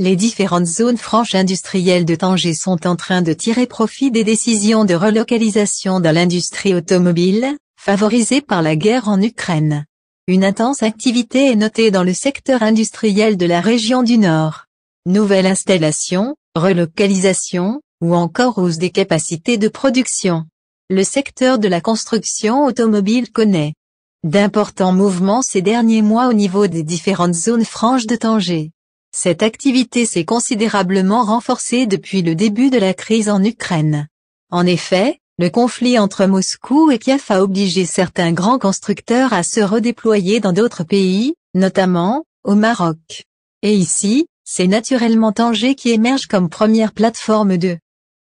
les différentes zones franches industrielles de Tanger sont en train de tirer profit des décisions de relocalisation dans l'industrie automobile, favorisées par la guerre en Ukraine. Une intense activité est notée dans le secteur industriel de la région du Nord. Nouvelle installation, relocalisation, ou encore hausse des capacités de production. Le secteur de la construction automobile connaît d'importants mouvements ces derniers mois au niveau des différentes zones franches de Tanger. Cette activité s'est considérablement renforcée depuis le début de la crise en Ukraine. En effet, le conflit entre Moscou et Kiev a obligé certains grands constructeurs à se redéployer dans d'autres pays, notamment, au Maroc. Et ici, c'est naturellement Tanger qui émerge comme première plateforme de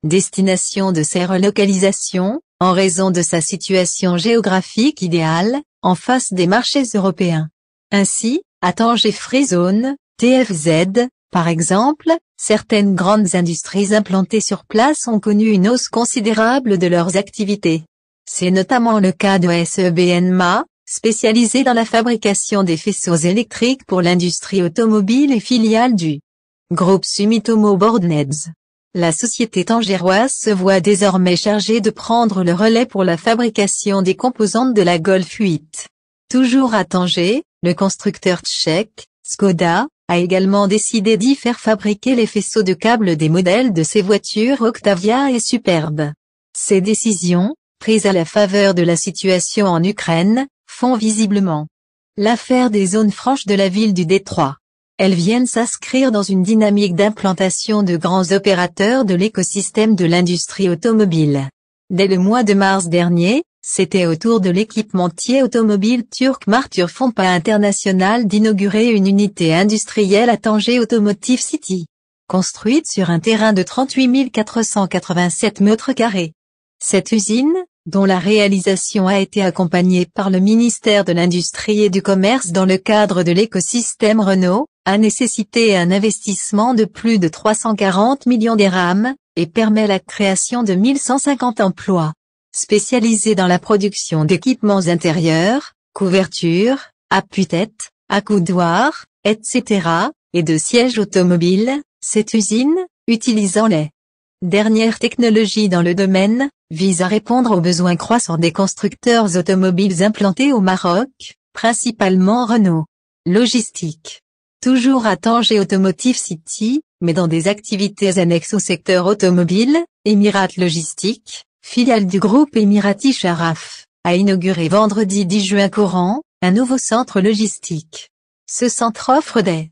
destination de ces relocalisations, en raison de sa situation géographique idéale, en face des marchés européens. Ainsi, à Tanger Free Zone, TFZ, par exemple, certaines grandes industries implantées sur place ont connu une hausse considérable de leurs activités. C'est notamment le cas de SEBNMA, spécialisée dans la fabrication des faisceaux électriques pour l'industrie automobile et filiale du groupe Sumitomo Bordnets. La société tangéroise se voit désormais chargée de prendre le relais pour la fabrication des composantes de la Golf 8. Toujours à Tanger, le constructeur tchèque, Skoda, a également décidé d'y faire fabriquer les faisceaux de câbles des modèles de ses voitures Octavia et Superbe. Ces décisions, prises à la faveur de la situation en Ukraine, font visiblement l'affaire des zones franches de la ville du Détroit. Elles viennent s'inscrire dans une dynamique d'implantation de grands opérateurs de l'écosystème de l'industrie automobile. Dès le mois de mars dernier, c'était au tour de l'équipementier automobile turc Martur Fonpa International d'inaugurer une unité industrielle à Tanger Automotive City. Construite sur un terrain de 38 487 mètres carrés. Cette usine, dont la réalisation a été accompagnée par le ministère de l'Industrie et du Commerce dans le cadre de l'écosystème Renault, a nécessité un investissement de plus de 340 millions d'érams, et permet la création de 1150 emplois spécialisé dans la production d'équipements intérieurs, couvertures, appuis-tête, accoudoirs, etc., et de sièges automobiles, cette usine, utilisant les dernières technologies dans le domaine, vise à répondre aux besoins croissants des constructeurs automobiles implantés au Maroc, principalement Renault. Logistique. Toujours à Tanger Automotive City, mais dans des activités annexes au secteur automobile, Emirates Logistique, filiale du groupe Emirati Sharaf, a inauguré vendredi 10 juin courant, un nouveau centre logistique. Ce centre offre des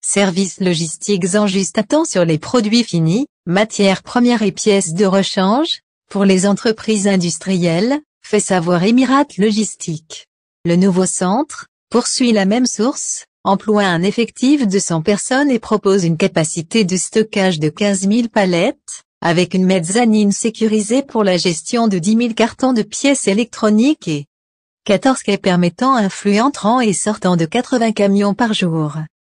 services logistiques en juste temps sur les produits finis, matières premières et pièces de rechange, pour les entreprises industrielles, fait savoir Emirate Logistique. Le nouveau centre, poursuit la même source, emploie un effectif de 100 personnes et propose une capacité de stockage de 15 000 palettes, avec une mezzanine sécurisée pour la gestion de 10 000 cartons de pièces électroniques et 14 quais permettant un flux entrant et sortant de 80 camions par jour.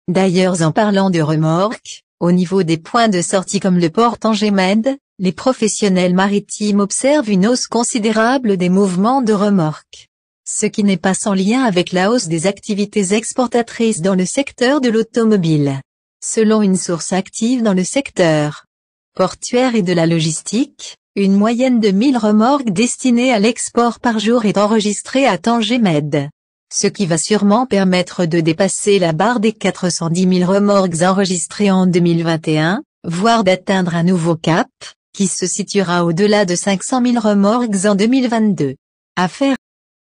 D'ailleurs en parlant de remorques, au niveau des points de sortie comme le port Tangemed, les professionnels maritimes observent une hausse considérable des mouvements de remorques. Ce qui n'est pas sans lien avec la hausse des activités exportatrices dans le secteur de l'automobile. Selon une source active dans le secteur, portuaire et de la logistique, une moyenne de 1000 remorques destinées à l'export par jour est enregistrée à Tanger Med. Ce qui va sûrement permettre de dépasser la barre des 410 000 remorques enregistrées en 2021, voire d'atteindre un nouveau cap, qui se situera au-delà de 500 000 remorques en 2022. Affaire